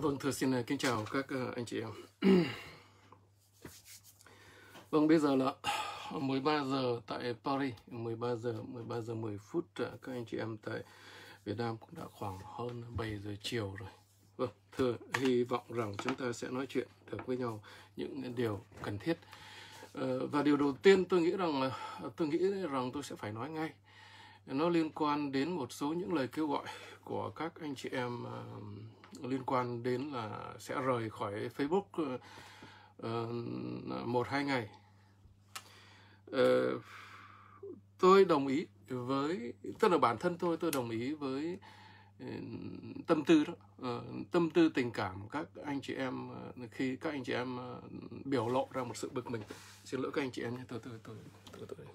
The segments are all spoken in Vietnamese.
Vâng, thưa xin ờ, kính chào các ờ, anh chị em. vâng, bây giờ là 13 giờ tại Paris, 13 giờ 13 giờ 10 phút ờ, các anh chị em tại Việt Nam cũng đã khoảng hơn 7 giờ chiều rồi. Vâng, thưa hy vọng rằng chúng ta sẽ nói chuyện được với nhau những điều cần thiết. Và điều đầu tiên tôi nghĩ rằng tôi nghĩ rằng tôi sẽ phải nói ngay nó liên quan đến một số những lời kêu gọi của các anh chị em liên quan đến là sẽ rời khỏi Facebook ờ, ờ, một hai ngày ờ, tôi đồng ý với tức là bản thân tôi tôi đồng ý với ừ, tâm tư đó tâm tư tình cảm các anh chị em khi các anh chị em biểu lộ ra một sự bực mình xin lỗi các anh chị em nhé tôi tôi tôi tôi, tôi,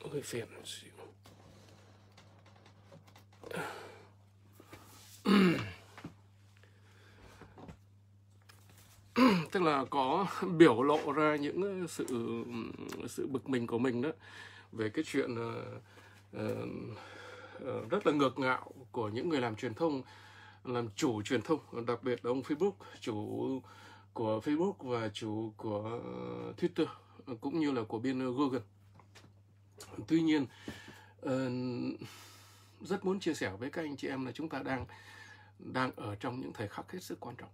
tôi hơi phiền một xíu tức là có biểu lộ ra những ờ, sự sự bực mình của mình đó về cái chuyện uh, uh, rất là ngược ngạo của những người làm truyền thông làm chủ truyền thông đặc biệt là ông Facebook chủ của Facebook và chủ của Twitter cũng như là của bên Google tuy nhiên uh, rất muốn chia sẻ với các anh chị em là chúng ta đang đang ở trong những thời khắc hết sức quan trọng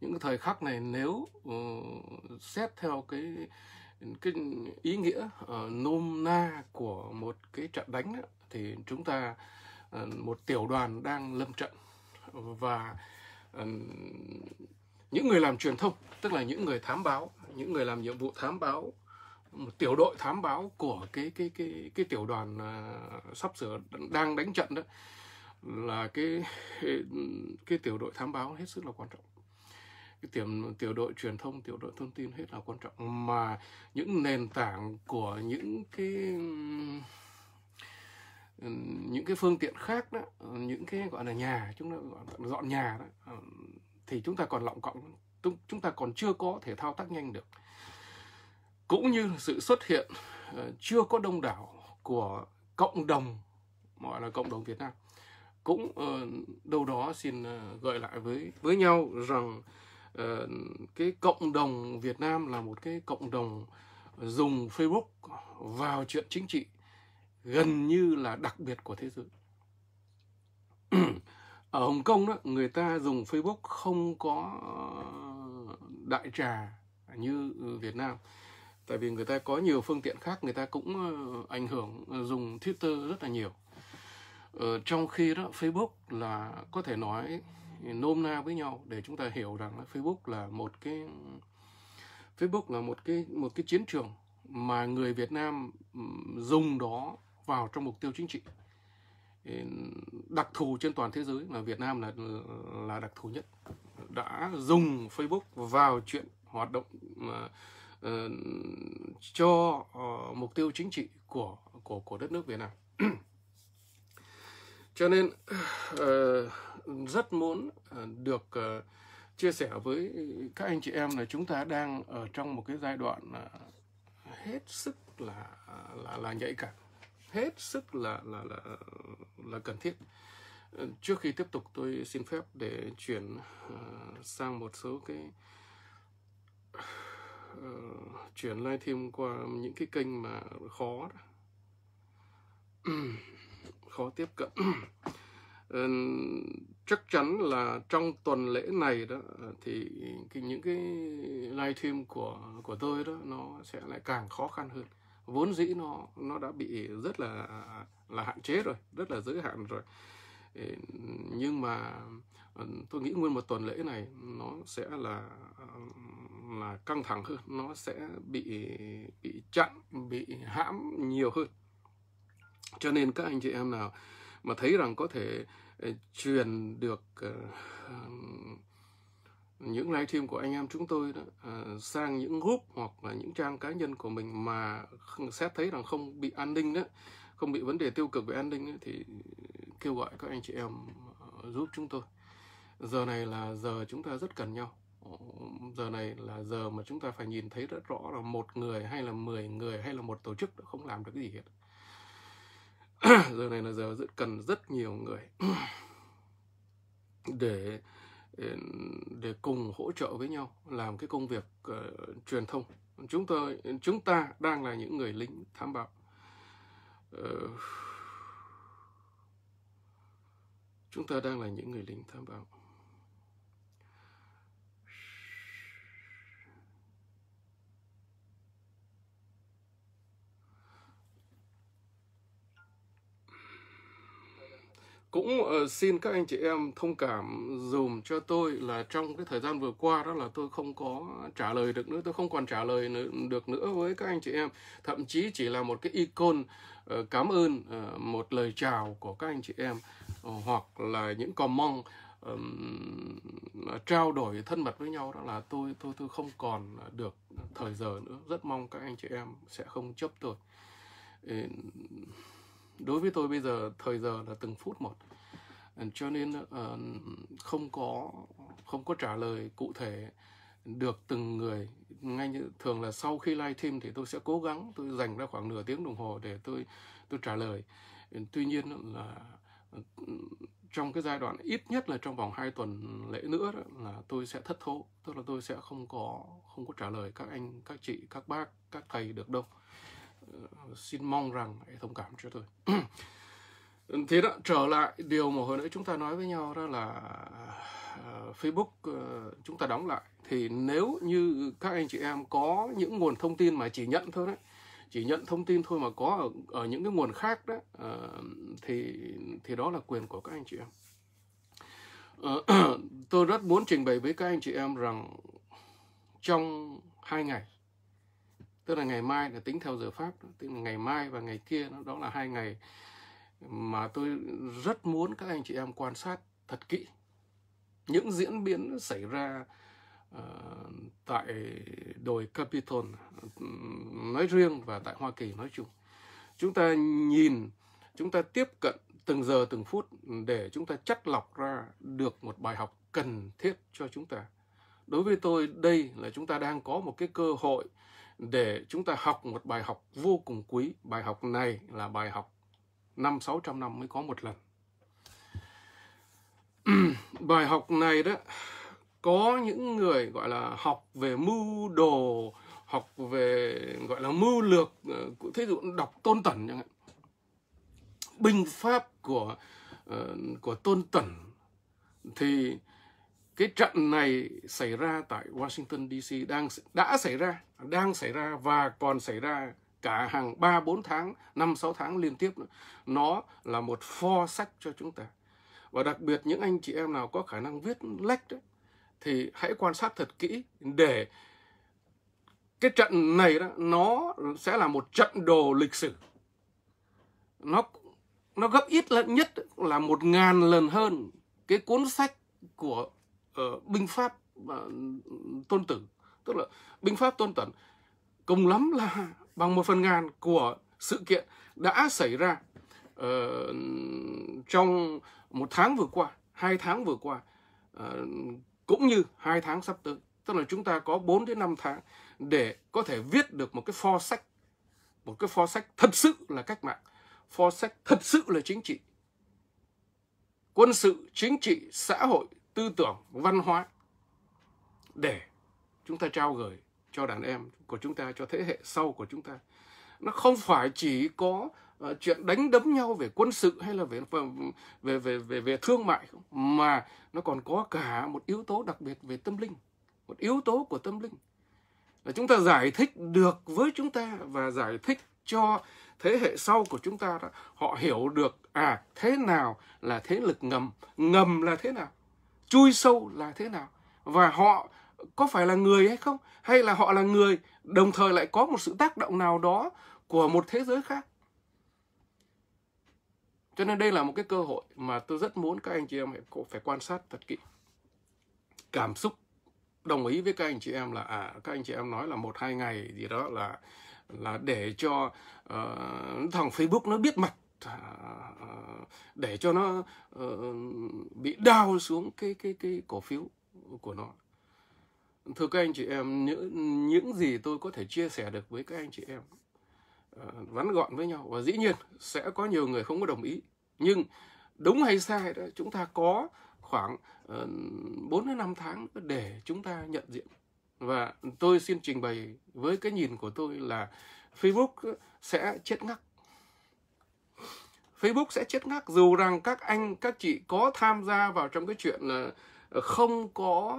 những thời khắc này nếu uh, xét theo cái cái ý nghĩa uh, nôm na của một cái trận đánh đó, thì chúng ta uh, một tiểu đoàn đang lâm trận và uh, những người làm truyền thông tức là những người thám báo những người làm nhiệm vụ thám báo một tiểu đội thám báo của cái cái cái cái tiểu đoàn uh, sắp sửa đang đánh trận đó là cái cái tiểu đội thám báo hết sức là quan trọng cái tiểu tiểu đội truyền thông tiểu đội thông tin hết là quan trọng mà những nền tảng của những cái những cái phương tiện khác đó những cái gọi là nhà chúng ta gọi dọn nhà đó thì chúng ta còn lọng cộng chúng ta còn chưa có thể thao tác nhanh được cũng như sự xuất hiện ờ, chưa có đông đảo của cộng đồng gọi là cộng đồng Việt Nam cũng ờ, đâu đó xin ờ, gợi lại với với nhau rằng Ờ, cái cộng đồng Việt Nam là một cái cộng đồng dùng Facebook vào chuyện chính trị gần như là đặc biệt của thế giới. Ở Hồng Kông đó, người ta dùng Facebook không có đại trà như Việt Nam. Tại vì người ta có nhiều phương tiện khác, người ta cũng ờ, ảnh hưởng ờ, dùng Twitter rất là nhiều. Ờ, trong khi đó Facebook là có thể nói nôm na với nhau để chúng ta hiểu rằng Facebook là một cái Facebook là một cái một cái chiến trường mà người Việt Nam dùng đó vào trong mục tiêu chính trị đặc thù trên toàn thế giới mà Việt Nam là là đặc thù nhất đã dùng Facebook vào chuyện hoạt động mà, uh, cho uh, mục tiêu chính trị của của của đất nước Việt Nam cho nên uh, rất muốn ờ, được ờ, chia sẻ với các anh chị em là chúng ta đang ở trong một cái giai đoạn ờ, hết sức là là là nhạy cảm hết sức là là là là cần thiết trước khi tiếp tục tôi xin phép để chuyển sang một số cái chuyển live thêm qua những cái kênh mà khó khó tiếp cận chắc chắn là trong tuần lễ này đó ờ, thì những cái live stream của của tôi đó nó sẽ lại càng khó khăn hơn vốn dĩ nó nó đã bị rất là là hạn chế rồi rất là giới hạn rồi nhưng mà ờ, tôi nghĩ nguyên một tuần lễ này nó sẽ là là căng thẳng hơn nó sẽ bị bị chặn bị hãm nhiều hơn cho nên các anh chị em nào mà thấy rằng có thể ờ, truyền được ờ, những livestream của anh em chúng tôi đó ờ, sang những group hoặc là những trang cá nhân của mình mà xét thấy rằng không bị an ninh đó không bị vấn đề tiêu cực về an ninh thì kêu gọi các anh chị em giúp chúng tôi giờ này là giờ chúng ta rất cần nhau giờ này là giờ mà chúng ta phải nhìn thấy rất rõ là một người hay là 10 người hay là một tổ chức không làm được cái gì hết giờ này là giờ rất cần rất nhiều người để ừ, để cùng hỗ trợ với nhau làm cái công việc uh, truyền thông chúng tôi chúng ta đang là những người lính thám báo uh, ờ, chúng ta đang là những người lính thám báo cũng uh, xin các anh chị em thông cảm dùm cho tôi là trong cái thời gian vừa qua đó là tôi không có trả lời được nữa tôi không còn trả lời nữa, được nữa với các anh chị em thậm chí chỉ là một cái icon uh, cảm ơn uh, một lời chào của các anh chị em uh, hoặc là những comment um, trao đổi thân mật với nhau đó là tôi tôi tôi không còn được thời giờ nữa rất mong các anh chị em sẽ không chấp tôi uh, đối với tôi bây giờ thời giờ là từng phút một cho nên uh, không có không có trả lời cụ thể được từng người ngay như thường là sau khi live stream thì tôi sẽ cố gắng tôi dành ra khoảng nửa tiếng đồng hồ để tôi tôi trả lời tuy nhiên là trong cái giai đoạn ít nhất là trong vòng 2 tuần lễ nữa đó, là tôi sẽ thất thố tức là tôi sẽ không có không có trả lời các anh các chị các bác các thầy được đâu xin mong rằng hãy thông cảm cho tôi thế đó trở lại điều mà hồi nãy chúng ta nói với nhau đó là uh, Facebook uh, chúng ta đóng lại thì nếu như các anh chị em có những nguồn thông tin mà chỉ nhận thôi đấy chỉ nhận thông tin thôi mà có ở, ở những cái nguồn khác đó uh, thì thì đó là quyền của các anh chị em ờ, tôi rất muốn trình bày với các anh chị em rằng trong hai ngày tức là ngày mai là tính theo giờ pháp tức là ngày mai và ngày kia đó, đó là hai ngày mà tôi rất muốn các anh chị em quan sát thật kỹ những diễn biến xảy ra uh, tại đồi Capitol nói riêng và tại Hoa Kỳ nói chung chúng ta nhìn chúng ta tiếp cận từng giờ từng phút để chúng ta chắt lọc ra được một bài học cần thiết cho chúng ta đối với tôi đây là chúng ta đang có một cái cơ hội để chúng ta học một bài học vô cùng quý. Bài học này là bài học năm 600 năm mới có một lần. bài học này đó có những người gọi là học về mưu đồ, học về gọi là mưu lược, ờ, thí dụ đọc Tôn tẩn chẳng hạn. Binh pháp của ờ, của Tôn tẩn thì cái trận này xảy ra tại Washington DC đang đã xảy ra đang xảy ra và còn xảy ra cả hàng 3 4 tháng, 5 6 tháng liên tiếp nữa. Nó là một pho sách cho chúng ta. Và đặc biệt những anh chị em nào có khả năng viết lách đấy thì hãy quan sát thật kỹ để cái trận này đó nó sẽ là một trận đồ lịch sử. Nó nó gấp ít lần nhất là một ngàn lần hơn cái cuốn sách của Ờ, binh pháp uh, tôn tử tức là binh pháp tôn tẩn cùng lắm là bằng một phần ngàn của sự kiện đã xảy ra uh, trong một tháng vừa qua hai tháng vừa qua uh, cũng như hai tháng sắp tới tức là chúng ta có 4 đến 5 tháng để có thể viết được một cái pho sách một cái pho sách thật sự là cách mạng pho sách thật sự là chính trị quân sự chính trị xã hội tư tưởng, văn hóa để chúng ta trao gửi cho đàn em của chúng ta, cho thế hệ sau của chúng ta. Nó không phải chỉ có uh, chuyện đánh đấm nhau về quân sự hay là về về về về, về thương mại không? mà nó còn có cả một yếu tố đặc biệt về tâm linh, một yếu tố của tâm linh là chúng ta giải thích được với chúng ta và giải thích cho thế hệ sau của chúng ta đó, họ hiểu được à thế nào là thế lực ngầm ngầm là thế nào chui sâu là thế nào và họ có phải là người hay không hay là họ là người đồng thời lại có một sự tác động nào đó của một thế giới khác cho nên đây là một cái cơ hội mà tôi rất muốn các anh chị em phải, quan sát thật kỹ cảm xúc đồng ý với các anh chị em là à các anh chị em nói là một hai ngày gì đó là là để cho uh, thằng Facebook nó biết mặt Ờ, để cho nó ờ, bị đau xuống cái cái cái cổ phiếu của nó thưa các anh chị em những những gì tôi có thể chia sẻ được với các anh chị em ngắn ờ, gọn với nhau và dĩ nhiên sẽ có nhiều người không có đồng ý nhưng đúng hay sai đó chúng ta có khoảng 4 đến 5 tháng để chúng ta nhận diện và tôi xin trình bày với cái nhìn của tôi là Facebook sẽ chết ngắc Facebook sẽ chết ngắc dù rằng các anh các chị có tham gia vào trong cái chuyện là ờ, không có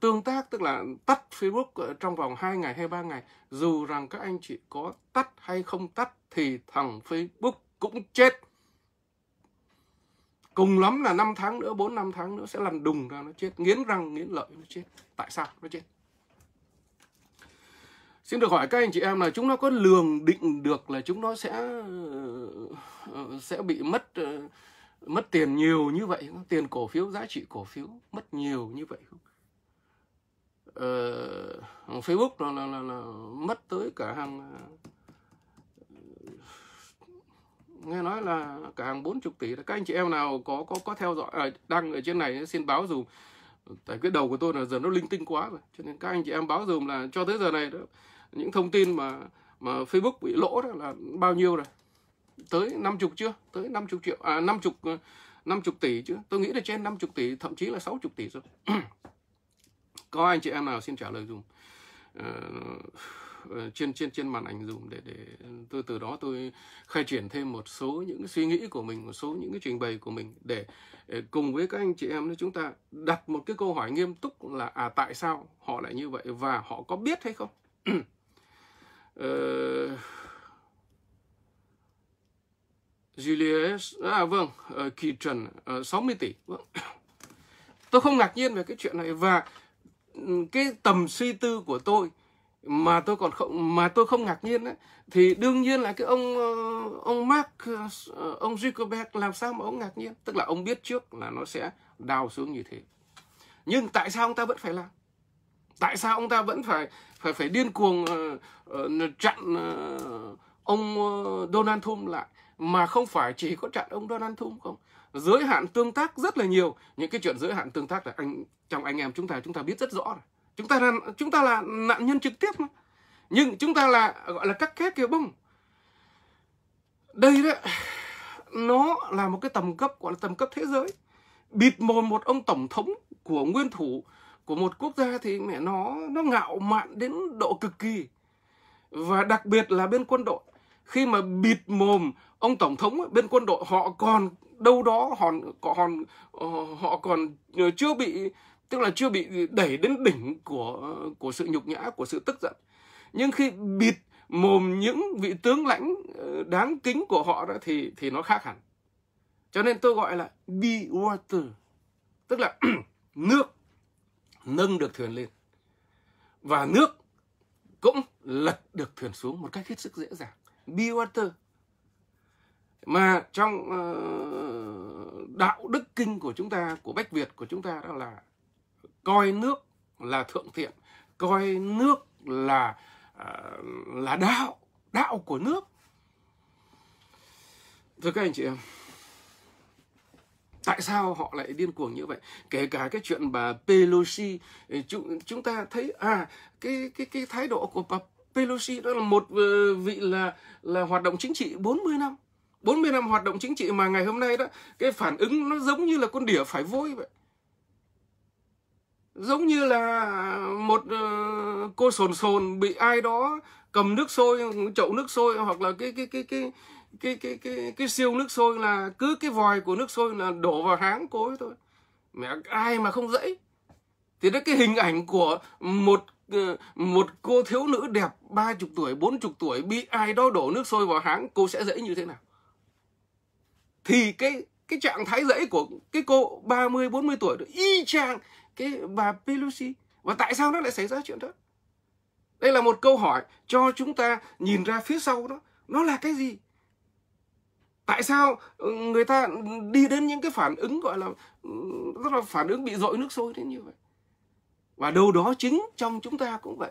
tương tác tức là tắt Facebook ờ, trong vòng 2 ngày hay 3 ngày dù rằng các anh chị có tắt hay không tắt thì thằng Facebook cũng chết cùng lắm là 5 tháng nữa 4 năm tháng nữa sẽ làm đùng ra nó chết nghiến răng nghiến lợi nó chết tại sao nó chết Xin được hỏi các anh chị em là chúng nó có lường định được là chúng nó sẽ ờ, sẽ bị mất ờ, mất tiền nhiều như vậy không? Tiền cổ phiếu, giá trị cổ phiếu mất nhiều như vậy không? Ờ, Facebook là, là, là, là mất tới cả hàng ờ, nghe nói là cả hàng 40 tỷ các anh chị em nào có có có theo dõi à, đăng ở trên này xin báo dùm tại cái đầu của tôi là giờ nó linh tinh quá rồi cho nên các anh chị em báo dùm là cho tới giờ này đó những thông tin mà mà Facebook bị lỗ đó là bao nhiêu rồi tới 50 chưa tới 50 triệu à 50 50 ờ, tỷ chứ tôi nghĩ là trên 50 tỷ thậm chí là 60 tỷ rồi có anh chị em nào xin trả lời dùng uh, ờ, ờ, trên trên trên màn ảnh dùng để để tôi từ đó tôi khai triển thêm một số những suy nghĩ của mình một số những cái trình bày của mình để, để cùng với các anh chị em chúng ta đặt một cái câu hỏi nghiêm túc là à tại sao họ lại như vậy và họ có biết hay không Ờ, Julius à vâng uh, Kỳ Trần ờ, uh, 60 tỷ vâng. tôi không ngạc nhiên về cái chuyện này và ừ, cái tầm suy tư của tôi mà tôi còn không mà tôi không ngạc nhiên ấy, thì đương nhiên là cái ông ông Mark ông Zuckerberg làm sao mà ông ngạc nhiên tức là ông biết trước là nó sẽ đào xuống như thế nhưng tại sao ông ta vẫn phải làm tại sao ông ta vẫn phải phải phải điên cuồng uh, uh, chặn uh, ông uh, Donald Trump lại mà không phải chỉ có chặn ông Donald Trump không giới hạn tương tác rất là nhiều những cái chuyện giới hạn tương tác là anh trong anh em chúng ta chúng ta biết rất rõ rồi. chúng ta là chúng ta là nạn nhân trực tiếp mà nhưng chúng ta là gọi là cắt kép kìa bông đây đấy nó là một cái tầm cấp gọi là tầm cấp thế giới bịt mồm một ông tổng thống của nguyên thủ của một quốc gia thì mẹ nó nó ngạo mạn đến độ cực kỳ và đặc biệt là bên quân đội khi mà bịt mồm ông tổng thống bên quân đội họ còn đâu đó họ còn ờ, họ còn chưa bị tức là chưa bị đẩy đến đỉnh của của sự nhục nhã của sự tức giận nhưng khi bịt mồm những vị tướng lãnh ờ, đáng kính của họ đó thì thì nó khác hẳn cho nên tôi gọi là be water tức là nước nâng được thuyền lên và nước cũng lật được thuyền xuống một cách hết sức dễ dàng be water mà trong ờ, đạo đức kinh của chúng ta của bách việt của chúng ta đó là coi nước là thượng thiện coi nước là ờ, là đạo đạo của nước thưa các anh chị em tại sao họ lại điên cuồng như vậy kể cả cái chuyện bà Pelosi ờ, chúng chúng ta thấy à cái cái cái thái độ của bà Pelosi đó là một ờ, vị là là hoạt động chính trị 40 năm 40 năm hoạt động chính trị mà ngày hôm nay đó cái phản ứng nó giống như là con đỉa phải vôi vậy giống như là một ờ, cô sồn sồn bị ai đó cầm nước sôi chậu nước sôi hoặc là cái cái cái cái cái cái cái cái siêu nước sôi là cứ cái vòi của nước sôi là đổ vào háng cô ấy thôi mẹ ai mà không dẫy thì đó cái hình ảnh của một ờ, một cô thiếu nữ đẹp ba chục tuổi bốn chục tuổi bị ai đó đổ nước sôi vào háng cô sẽ dẫy như thế nào thì cái cái trạng thái dẫy của cái cô 30 40 tuổi đó y chang cái bà Pelosi và tại sao nó lại xảy ra chuyện đó đây là một câu hỏi cho chúng ta nhìn ra phía sau đó nó là cái gì tại sao ừ, người ta đi đến những cái phản ứng gọi là rất ừ, là phản ứng bị dội nước sôi đến như vậy và đâu đó chính trong chúng ta cũng vậy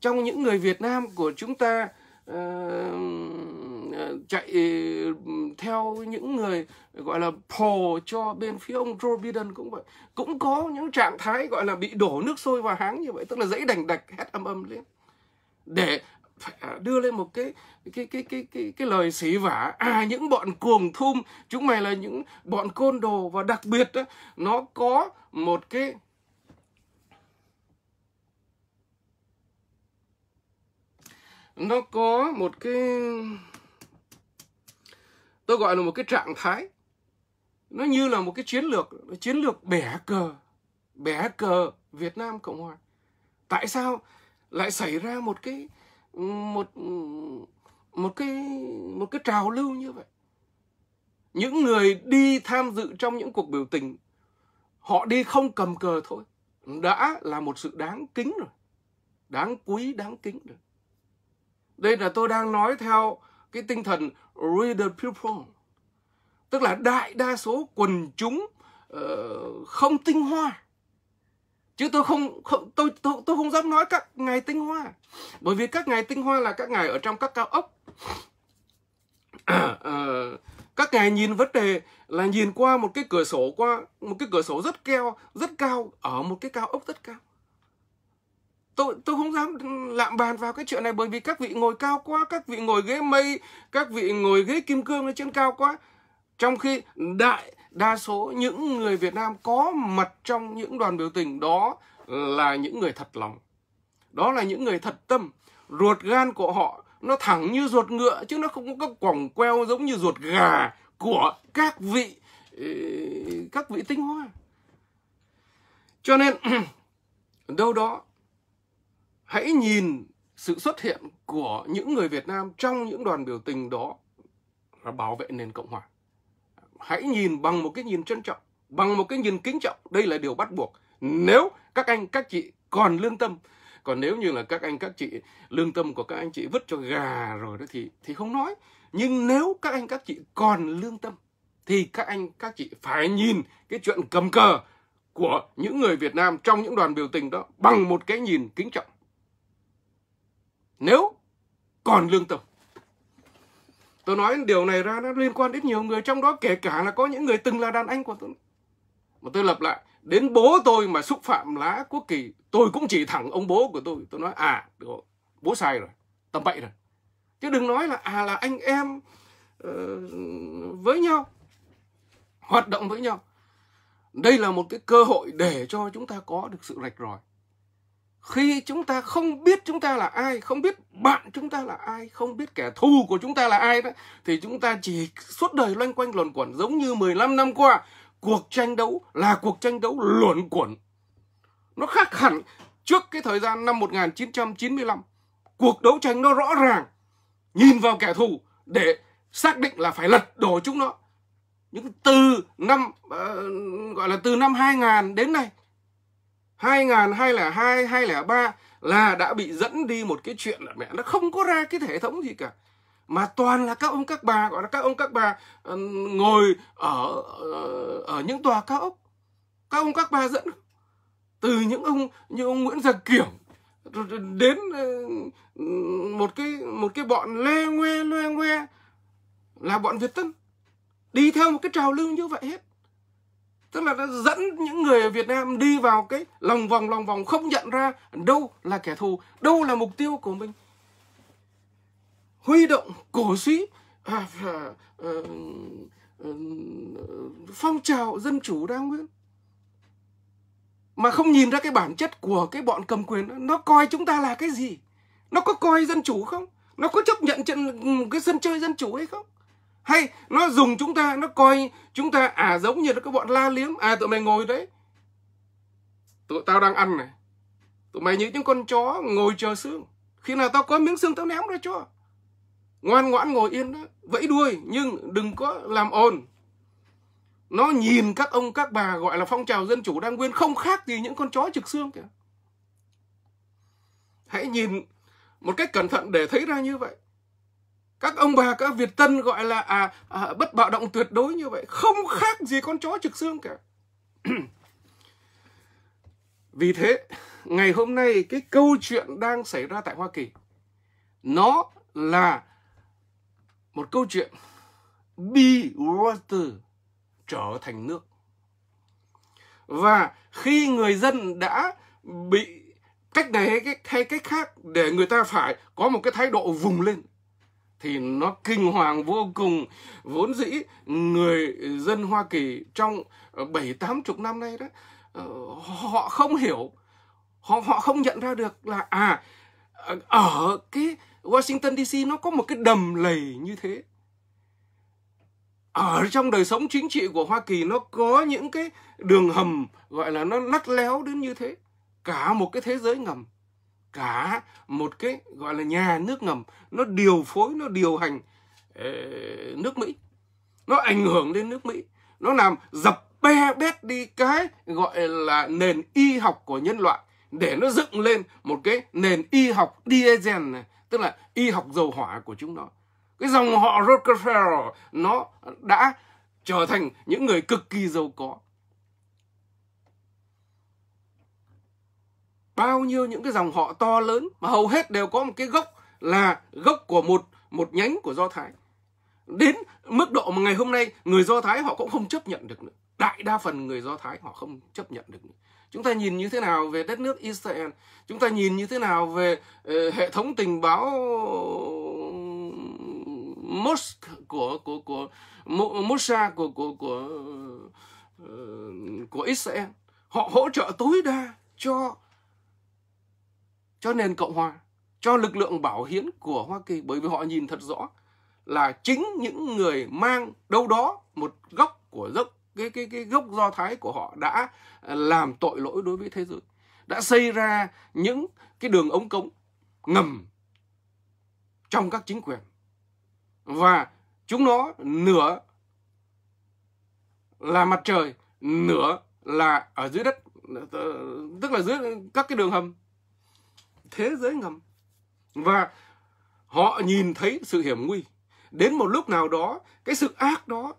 trong những người Việt Nam của chúng ta uh, chạy ừ, theo những người gọi là pồ cho bên phía ông Joe Biden cũng vậy cũng có những trạng thái gọi là bị đổ nước sôi vào háng như vậy tức là dãy đành đạch hét âm âm lên để À, đưa lên một cái cái cái cái cái, cái lời xỉ vả à những bọn cuồng thum chúng mày là những bọn côn đồ và đặc biệt đó, nó có một cái nó có một cái tôi gọi là một cái trạng thái nó như là một cái chiến lược chiến lược bẻ cờ bẻ cờ Việt Nam Cộng Hòa tại sao lại xảy ra một cái một một cái một cái trào lưu như vậy những người đi tham dự trong những cuộc biểu tình họ đi không cầm cờ thôi đã là một sự đáng kính rồi đáng quý đáng kính rồi đây là tôi đang nói theo cái tinh thần read the people tức là đại đa số quần chúng uh, không tinh hoa chứ tôi không, không tôi, tôi tôi không dám nói các ngài tinh hoa bởi vì các ngài tinh hoa là các ngài ở trong các cao ốc ờ, các ngài nhìn vấn đề là nhìn qua một cái cửa sổ qua một cái cửa sổ rất keo rất cao ở một cái cao ốc rất cao tôi tôi không dám lạm bàn vào cái chuyện này bởi vì các vị ngồi cao quá các vị ngồi ghế mây các vị ngồi ghế kim cương ở trên cao quá trong khi đại đa số những người Việt Nam có mặt trong những đoàn biểu tình đó là những người thật lòng. Đó là những người thật tâm, ruột gan của họ nó thẳng như ruột ngựa chứ nó không có quỏng queo giống như ruột gà của các vị các vị tinh hoa. Cho nên đâu đó hãy nhìn sự xuất hiện của những người Việt Nam trong những đoàn biểu tình đó là bảo vệ nền Cộng hòa hãy nhìn bằng một cái nhìn trân trọng, bằng một cái nhìn kính trọng. Đây là điều bắt buộc. Nếu các anh, các chị còn lương tâm, còn nếu như là các anh, các chị lương tâm của các anh chị vứt cho gà rồi đó thì thì không nói. Nhưng nếu các anh, các chị còn lương tâm thì các anh, các chị phải nhìn cái chuyện cầm cờ của những người Việt Nam trong những đoàn biểu tình đó bằng một cái nhìn kính trọng. Nếu còn lương tâm Tôi nói điều này ra nó liên quan đến nhiều người Trong đó kể cả là có những người từng là đàn anh của tôi Mà tôi lập lại Đến bố tôi mà xúc phạm lá quốc kỳ Tôi cũng chỉ thẳng ông bố của tôi Tôi nói à được rồi, bố sai rồi Tầm bậy rồi Chứ đừng nói là à là anh em uh, Với nhau Hoạt động với nhau Đây là một cái cơ hội để cho chúng ta có được sự rạch ròi khi chúng ta không biết chúng ta là ai không biết bạn chúng ta là ai không biết kẻ thù của chúng ta là ai đó thì chúng ta chỉ suốt đời loanh quanh luẩn quẩn giống như 15 năm qua cuộc tranh đấu là cuộc tranh đấu luẩn quẩn nó khác hẳn trước cái thời gian năm 1995 cuộc đấu tranh nó rõ ràng nhìn vào kẻ thù để xác định là phải lật đổ chúng nó những từ năm uh, gọi là từ năm 2000 đến nay 2002, 2003 là đã bị dẫn đi một cái chuyện là mẹ nó không có ra cái hệ thống gì cả mà toàn là các ông các bà gọi là các ông các bà ừ, ngồi ở ở những tòa cao ốc các ông các bà dẫn từ những ông như ông Nguyễn Gia Kiểm đến ừ, một cái một cái bọn lê ngoe loe ngoe là bọn Việt Tân đi theo một cái trào lưu như vậy hết tức là nó dẫn những người Việt Nam đi vào cái lòng vòng lòng vòng không nhận ra đâu là kẻ thù đâu là mục tiêu của mình huy động cổ suý à, à, à, à phong trào dân chủ đa nguyên mà không nhìn ra cái bản chất của cái bọn cầm quyền nó coi chúng ta là cái gì nó có coi dân chủ không nó có chấp nhận trận cái sân chơi dân chủ hay không hay nó dùng chúng ta nó coi chúng ta à giống như là cái bọn la liếm à tụi mày ngồi đấy tụi tao đang ăn này tụi mày như những con chó ngồi chờ xương khi nào tao có miếng xương tao ném ra cho ngoan ngoãn ngồi yên đó vẫy đuôi nhưng đừng có làm ồn nó nhìn các ông các bà gọi là phong trào dân chủ đang nguyên không khác gì những con chó trực xương kìa hãy nhìn một cách cẩn thận để thấy ra như vậy các ông bà các Việt Tân gọi là à, à, bất bạo động tuyệt đối như vậy không khác gì con chó trực xương cả vì thế ngày hôm nay cái câu chuyện đang xảy ra tại Hoa Kỳ nó là một câu chuyện be water trở thành nước và khi người dân đã bị cách này hay cách, hay cách khác để người ta phải có một cái thái độ vùng lên thì nó kinh hoàng vô cùng vốn dĩ người dân Hoa Kỳ trong ờ, bảy tám chục năm nay đó ờ, họ không hiểu họ họ không nhận ra được là à ờ, ở cái Washington DC nó có một cái đầm lầy như thế ở trong đời sống chính trị của Hoa Kỳ nó có những cái đường hầm gọi là nó lắt léo đến như thế cả một cái thế giới ngầm cả một cái gọi là nhà nước ngầm nó điều phối nó điều hành ờ, nước mỹ nó ảnh hưởng đến nước mỹ nó làm dập be bét đi cái gọi là nền y học của nhân loại để nó dựng lên một cái nền y học diesel này tức là y học dầu hỏa của chúng nó cái dòng họ Rockefeller nó đã trở thành những người cực kỳ giàu có bao nhiêu những cái dòng họ to lớn mà hầu hết đều có một cái gốc là gốc của một một nhánh của Do Thái. Đến mức độ mà ngày hôm nay người Do Thái họ cũng không chấp nhận được nữa. Đại đa phần người Do Thái họ không chấp nhận được nữa. Chúng ta nhìn như thế nào về đất nước Israel, chúng ta nhìn như thế nào về uh, hệ thống tình báo Mosque của của của Mossad của của của uh, của Israel. Họ hỗ trợ tối đa cho cho nền Cộng Hòa, cho lực lượng bảo hiến của Hoa Kỳ bởi vì họ nhìn thật rõ là chính những người mang đâu đó một gốc của gốc cái cái cái gốc do thái của họ đã làm tội lỗi đối với thế giới đã xây ra những cái đường ống cống ngầm trong các chính quyền và chúng nó nửa là mặt trời nửa là ở dưới đất tức là dưới các cái đường hầm thế giới ngầm. Và họ nhìn thấy sự hiểm nguy. Đến một lúc nào đó, cái sự ác đó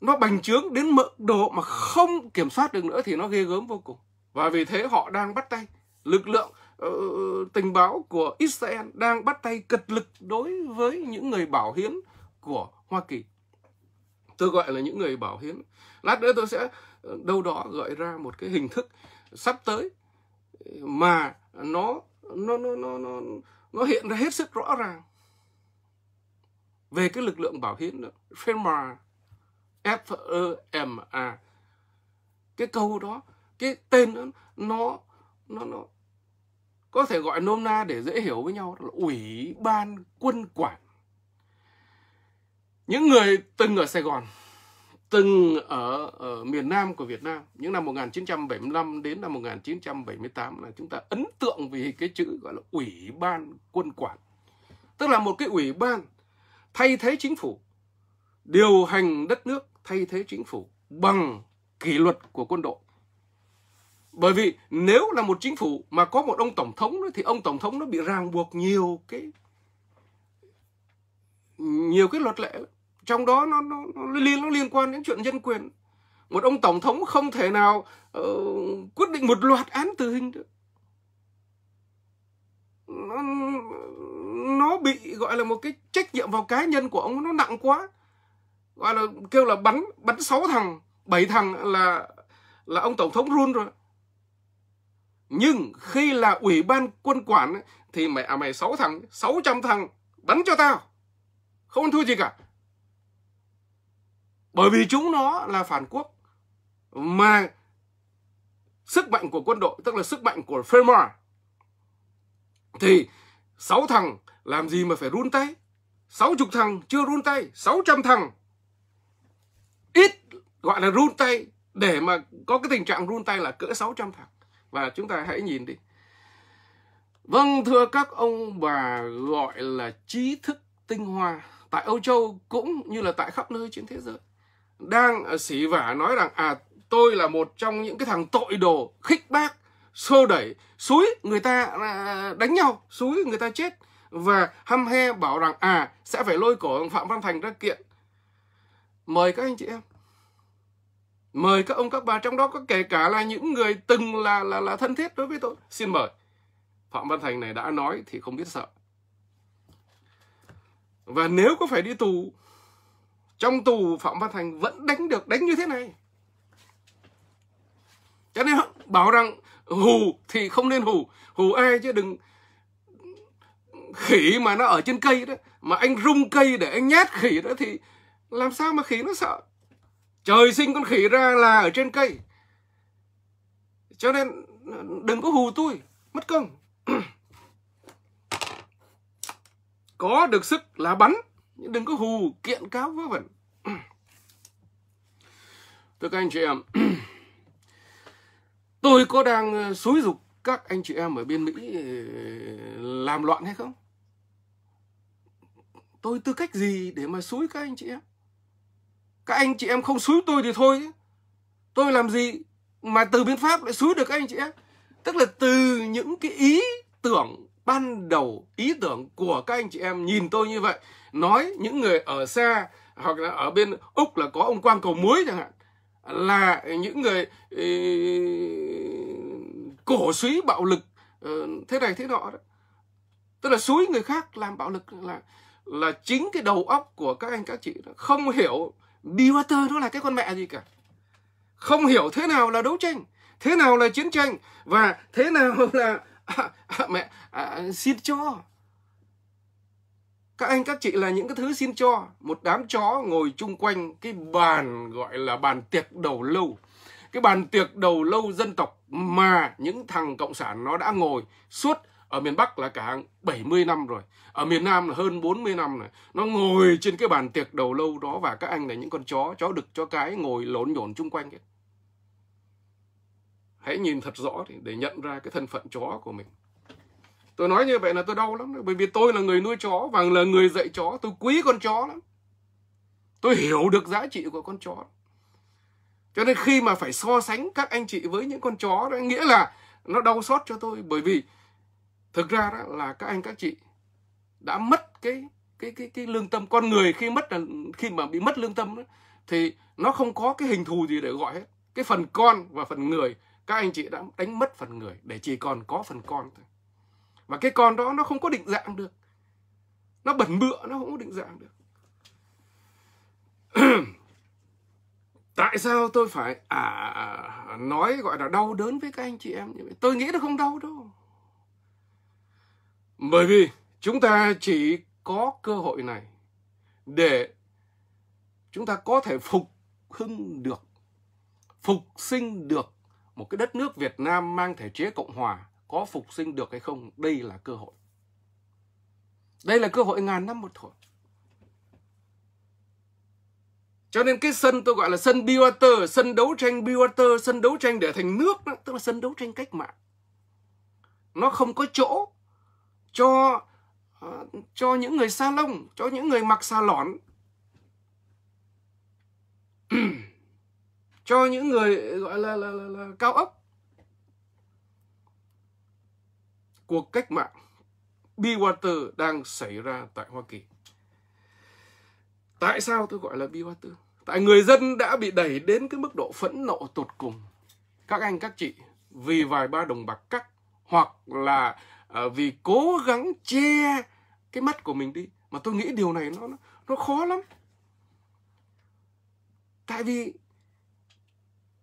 nó bành trướng đến mức độ mà không kiểm soát được nữa thì nó ghê gớm vô cùng. Và vì thế họ đang bắt tay. Lực lượng uh, tình báo của Israel đang bắt tay cật lực đối với những người bảo hiến của Hoa Kỳ. Tôi gọi là những người bảo hiến. Lát nữa tôi sẽ ờ, đâu đó gợi ra một cái hình thức sắp tới mà nó nó nó nó nó nó hiện ra hết sức rõ ràng về cái lực lượng bảo hiểm đó FEMA e A cái câu đó cái tên đó, nó nó nó có thể gọi nôm na để dễ hiểu với nhau là ủy ban quân quản những người từng ở Sài Gòn từng ở, ở miền Nam của Việt Nam những năm 1975 đến năm 1978 là chúng ta ấn tượng vì cái chữ gọi là ủy ban quân quản tức là một cái ủy ban thay thế chính phủ điều hành đất nước thay thế chính phủ bằng kỷ luật của quân đội bởi vì nếu là một chính phủ mà có một ông tổng thống thì ông tổng thống nó bị ràng buộc nhiều cái nhiều cái luật lệ trong đó nó nó, nó liên nó liên quan đến chuyện nhân quyền một ông tổng thống không thể nào uh, quyết định một loạt án tử hình được nó, nó bị gọi là một cái trách nhiệm vào cá nhân của ông nó nặng quá gọi là kêu là bắn bắn sáu thằng bảy thằng là là ông tổng thống run rồi nhưng khi là ủy ban quân quản thì mày à mày sáu thằng sáu trăm thằng bắn cho tao không thua gì cả bởi vì chúng nó là phản quốc mà sức mạnh của quân đội tức là sức mạnh của Fremar thì sáu thằng làm gì mà phải run tay sáu chục thằng chưa run tay sáu trăm thằng ít gọi là run tay để mà có cái tình trạng run tay là cỡ sáu trăm thằng và chúng ta hãy nhìn đi vâng thưa các ông bà gọi là trí thức tinh hoa tại Âu Châu cũng như là tại khắp nơi trên thế giới đang à, xỉ vả nói rằng à tôi là một trong những cái thằng tội đồ khích bác xô đẩy xúi người ta à, đánh nhau xúi người ta chết và hăm he bảo rằng à sẽ phải lôi cổ phạm văn thành ra kiện mời các anh chị em mời các ông các bà trong đó có kể cả là những người từng là là là thân thiết đối với tôi xin mời phạm văn thành này đã nói thì không biết sợ và nếu có phải đi tù trong tù phạm văn thành vẫn đánh được đánh như thế này cho nên họ bảo rằng hù thì không nên hù hù ai chứ đừng khỉ mà nó ở trên cây đó mà anh rung cây để anh nhát khỉ đó thì làm sao mà khỉ nó sợ trời sinh con khỉ ra là ở trên cây cho nên ừ, đừng có hù tôi mất công có được sức là bắn đừng có hù kiện cáo vớ vẩn thưa các anh chị em tôi có đang ờ, xúi dục các anh chị em ở bên mỹ ờ, làm loạn hay không tôi tư cách gì để mà xúi các anh chị em các anh chị em không xúi tôi thì thôi tôi làm gì mà từ bên pháp lại xúi được các anh chị em tức là từ những cái ý tưởng ban đầu ý tưởng của các anh chị em nhìn tôi như vậy nói những người ở xa hoặc là ở bên úc là có ông quang cầu muối chẳng hạn là những người ý, ừ, cổ suý bạo lực ừ, thế này thế nọ đó tức là suối người khác làm bạo lực là là chính cái đầu óc của các anh các chị đó. không hiểu Biwater nó là cái con mẹ gì cả không hiểu thế nào là đấu tranh thế nào là chiến tranh và thế nào là mẹ à, xin cho các anh các chị là những cái thứ xin cho một đám chó ngồi chung quanh cái bàn gọi là bàn tiệc đầu lâu cái bàn tiệc đầu lâu dân tộc mà những thằng cộng sản nó đã ngồi suốt ở miền Bắc là cả 70 năm rồi, ở miền Nam là hơn 40 năm rồi. Nó ngồi trên cái bàn tiệc đầu lâu đó và các anh là những con chó, chó đực, chó cái ngồi lộn nhổn chung quanh ấy hãy nhìn thật rõ để nhận ra cái thân phận chó của mình tôi nói như vậy là tôi đau lắm bởi vì tôi là người nuôi chó và là người dạy chó tôi quý con chó lắm tôi hiểu được giá trị của con chó cho nên khi mà phải so sánh các anh chị với những con chó đó nghĩa là nó đau xót cho tôi bởi vì thực ra đó là các anh các chị đã mất cái cái cái cái lương tâm con người khi mất là khi mà bị mất lương tâm đó, thì nó không có cái hình thù gì để gọi hết cái phần con và phần người các anh chị đã đánh mất phần người để chỉ còn có phần con thôi và cái con đó nó không có định dạng được nó bẩn bựa nó không có định dạng được tại sao tôi phải à nói gọi là đau đớn với các anh chị em như vậy tôi nghĩ nó không đau đâu bởi vì chúng ta chỉ có cơ hội này để chúng ta có thể phục hưng được phục sinh được một cái đất nước Việt Nam mang thể chế Cộng Hòa có phục sinh được hay không, đây là cơ hội. Đây là cơ hội ngàn năm một thổi. Cho nên cái sân tôi gọi là sân Biwater, sân đấu tranh Biwater, sân đấu tranh để thành nước, đó, tức là sân đấu tranh cách mạng. Nó không có chỗ cho ờ, cho những người xa lông, cho những người mặc xa lỏn. cho những người gọi là, là, là, là cao ốc cuộc cách mạng bi Biwater đang xảy ra tại Hoa Kỳ. Tại sao tôi gọi là bi Biwater? Tại người dân đã bị đẩy đến cái mức độ phẫn nộ tột cùng. Các anh, các chị, vì vài ba đồng bạc cắt hoặc là uh, vì cố gắng che cái mắt của mình đi. Mà tôi nghĩ điều này nó nó khó lắm. Tại vì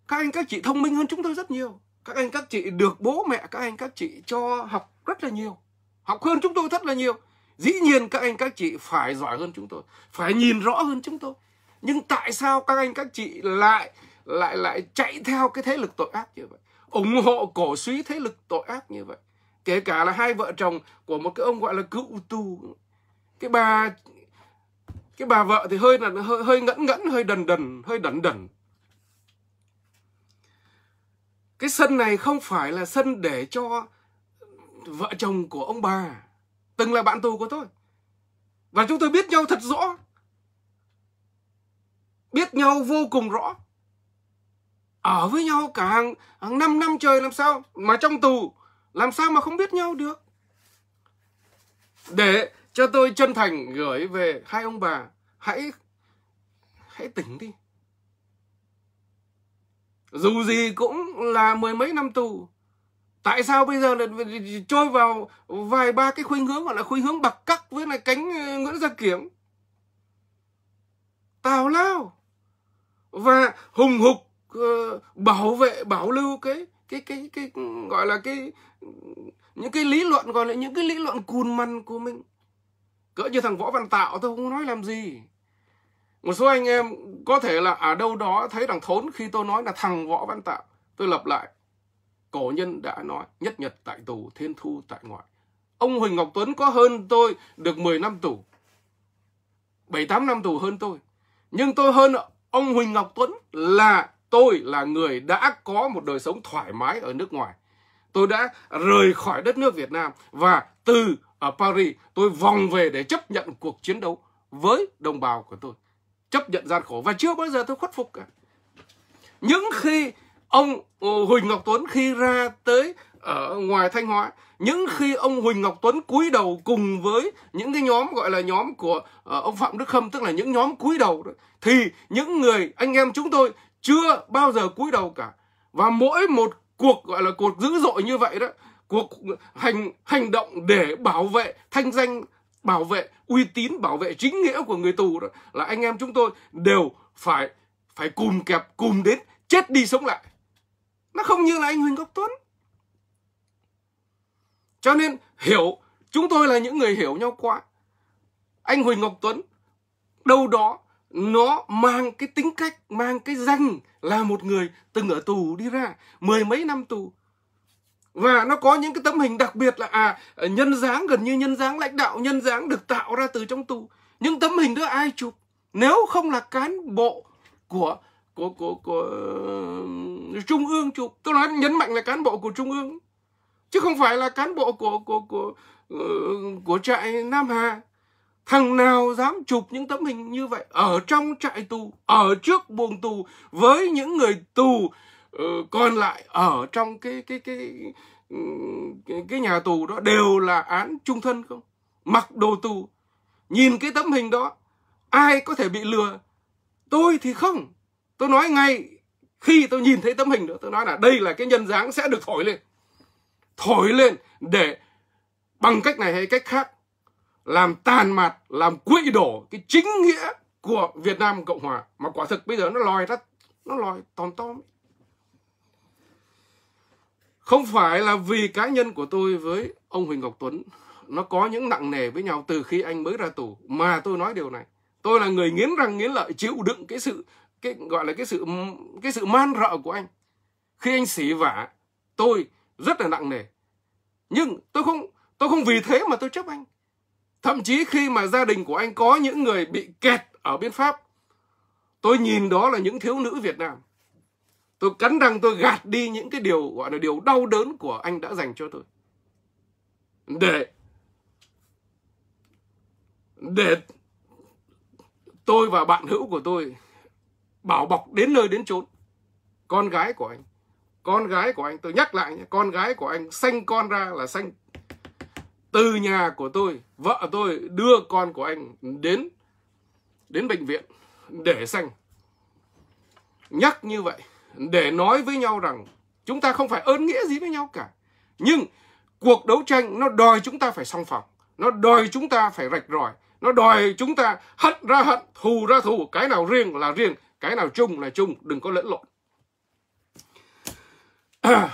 các anh các chị thông minh hơn chúng tôi rất nhiều các anh các chị được bố mẹ các anh các chị cho học rất là nhiều học hơn chúng tôi rất là nhiều dĩ nhiên các anh các chị phải giỏi hơn chúng tôi phải nhìn rõ hơn chúng tôi nhưng tại sao các anh các chị lại lại lại chạy theo cái thế lực tội ác như vậy ủng hộ cổ suý thế lực tội ác như vậy kể cả là hai vợ chồng của một cái ông gọi là cựu tù cái bà cái bà vợ thì hơi là hơi hơi ngẫn ngẫn hơi đần đần hơi đần đần cái sân này không phải là sân để cho vợ chồng của ông bà từng là bạn tù của tôi và chúng tôi biết nhau thật rõ biết nhau vô cùng rõ ở với nhau cả hàng, hàng năm năm trời làm sao mà trong tù làm sao mà không biết nhau được để cho tôi chân thành gửi về hai ông bà hãy hãy tỉnh đi dù gì cũng là mười mấy năm tù tại sao bây giờ lại trôi vào vài ba cái khuynh hướng gọi là khuynh hướng bạc cắc với lại cánh ờ, nguyễn gia kiểm tào lao và hùng hục ờ, bảo vệ bảo lưu cái cái cái cái gọi là cái những cái lý luận gọi là những cái lý luận cùn mằn của mình cỡ như thằng võ văn tạo tôi không nói làm gì một số anh em có thể là ở đâu đó thấy rằng thốn khi tôi nói là thằng võ văn tạo tôi lập lại cổ nhân đã nói nhất nhật tại tù thiên thu tại ngoại ông huỳnh ngọc tuấn có hơn tôi được 10 năm tù 7 8 năm tù hơn tôi nhưng tôi hơn ông huỳnh ngọc tuấn là tôi là người đã có một đời sống thoải mái ở nước ngoài tôi đã rời khỏi đất nước việt nam và từ ở paris tôi vòng về để chấp nhận cuộc chiến đấu với đồng bào của tôi chấp nhận gian khổ và chưa bao giờ tôi khuất phục cả những khi ông ờ, Huỳnh Ngọc Tuấn khi ra tới ở ờ, ngoài Thanh Hóa những khi ông Huỳnh Ngọc Tuấn cúi đầu cùng với những cái nhóm gọi là nhóm của ờ, ông Phạm Đức Khâm tức là những nhóm cúi đầu đó, thì những người anh em chúng tôi chưa bao giờ cúi đầu cả và mỗi một cuộc gọi là cuộc dữ dội như vậy đó cuộc hành hành động để bảo vệ thanh danh bảo vệ uy tín bảo vệ chính nghĩa của người tù đó là anh em chúng tôi đều phải phải cùng kẹp cùng đến chết đi sống lại nó không như là anh huỳnh ngọc tuấn cho nên hiểu chúng tôi là những người hiểu nhau quá anh huỳnh ngọc tuấn đâu đó nó mang cái tính cách mang cái danh là một người từng ở tù đi ra mười mấy năm tù và nó có những cái tấm hình đặc biệt là à ờ, nhân dáng gần như nhân dáng lãnh đạo nhân dáng được tạo ra từ trong tù những tấm hình đó ai chụp nếu không là cán bộ của của của của uh, trung ương chụp tôi nói nhấn mạnh là cán bộ của trung ương chứ không phải là cán bộ của của của uh, của trại Nam Hà thằng nào dám chụp những tấm hình như vậy ở trong trại tù ở trước buồng tù với những người tù Ờ, còn lại ở trong cái cái ừ, cái cái, nhà tù đó đều là án trung thân không mặc đồ tù nhìn cái tấm hình đó ai có thể bị lừa tôi thì không tôi nói ngay khi tôi nhìn thấy tấm hình đó tôi nói là đây là cái nhân dáng sẽ được thổi lên thổi lên để bằng cách này hay cách khác làm tàn mạt làm quỵ đổ cái chính nghĩa của Việt Nam Cộng Hòa mà quả thực bây giờ nó lòi ra nó lòi tòm tòm không phải là vì cá nhân của tôi với ông Huỳnh Ngọc Tuấn nó có những nặng nề với nhau từ khi anh mới ra tù mà tôi nói điều này tôi là người nghiến răng nghiến lợi chịu đựng cái sự cái gọi là cái sự cái sự man rợ của anh khi anh xỉ vả tôi rất là nặng nề nhưng tôi không tôi không vì thế mà tôi chấp anh thậm chí khi mà gia đình của anh có những người bị kẹt ở bên pháp tôi nhìn đó là những thiếu nữ việt nam tôi cắn răng tôi gạt đi những cái điều gọi là điều đau đớn của anh đã dành cho tôi để để tôi và bạn hữu của tôi bảo bọc đến nơi đến chốn con gái của anh con gái của anh tôi nhắc lại nhé con gái của anh sanh con ra là sanh từ nhà của tôi vợ tôi đưa con của anh đến đến bệnh viện để sanh nhắc như vậy để nói với nhau rằng chúng ta không phải ơn nghĩa gì với nhau cả. Nhưng cuộc đấu tranh nó đòi chúng ta phải song phòng, nó đòi chúng ta phải rạch ròi, nó đòi chúng ta hận ra hận, thù ra thù, cái nào riêng là riêng, cái nào chung là chung, đừng có lẫn lộn.